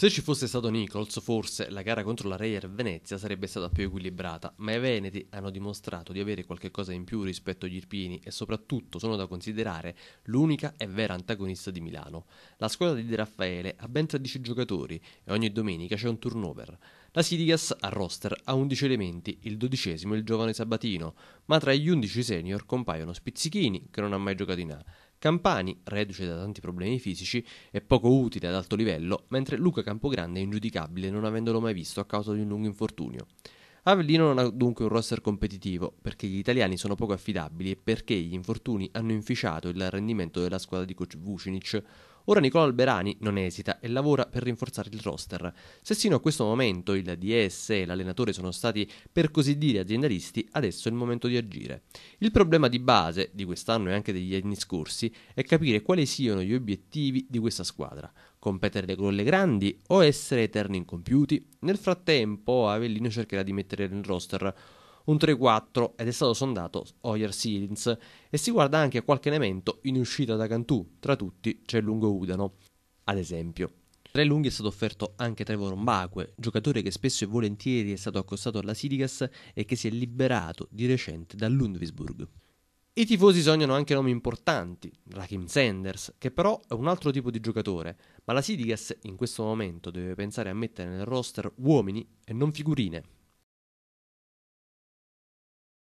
Se ci fosse stato Nichols, forse la gara contro la Reyer Venezia sarebbe stata più equilibrata, ma i Veneti hanno dimostrato di avere qualche cosa in più rispetto agli Irpini e soprattutto sono da considerare l'unica e vera antagonista di Milano. La squadra di De Raffaele ha ben 13 giocatori e ogni domenica c'è un turnover. La Sidigas a roster ha 11 elementi, il dodicesimo è il giovane Sabatino, ma tra gli 11 senior compaiono Spizzichini, che non ha mai giocato in A, Campani, reduce da tanti problemi fisici, è poco utile ad alto livello, mentre Luca Campogrande è ingiudicabile non avendolo mai visto a causa di un lungo infortunio. Avellino non ha dunque un roster competitivo perché gli italiani sono poco affidabili e perché gli infortuni hanno inficiato il rendimento della squadra di coach Vucinic, Ora Nicola Alberani non esita e lavora per rinforzare il roster. Se sino a questo momento il DS e l'allenatore sono stati per così dire aziendalisti, adesso è il momento di agire. Il problema di base di quest'anno e anche degli anni scorsi è capire quali siano gli obiettivi di questa squadra competere con le grandi o essere eterni incompiuti? Nel frattempo Avellino cercherà di mettere nel roster un 3-4 ed è stato sondato Hoyer Silins e si guarda anche a qualche elemento in uscita da Cantù, tra tutti c'è il lungo Udano, ad esempio. Tra i lunghi è stato offerto anche Trevor Mbakwe, giocatore che spesso e volentieri è stato accostato alla Sidigas e che si è liberato di recente dall'Undvisburg. I tifosi sognano anche nomi importanti, Rakim Sanders, che però è un altro tipo di giocatore, ma la Sidigas in questo momento deve pensare a mettere nel roster uomini e non figurine.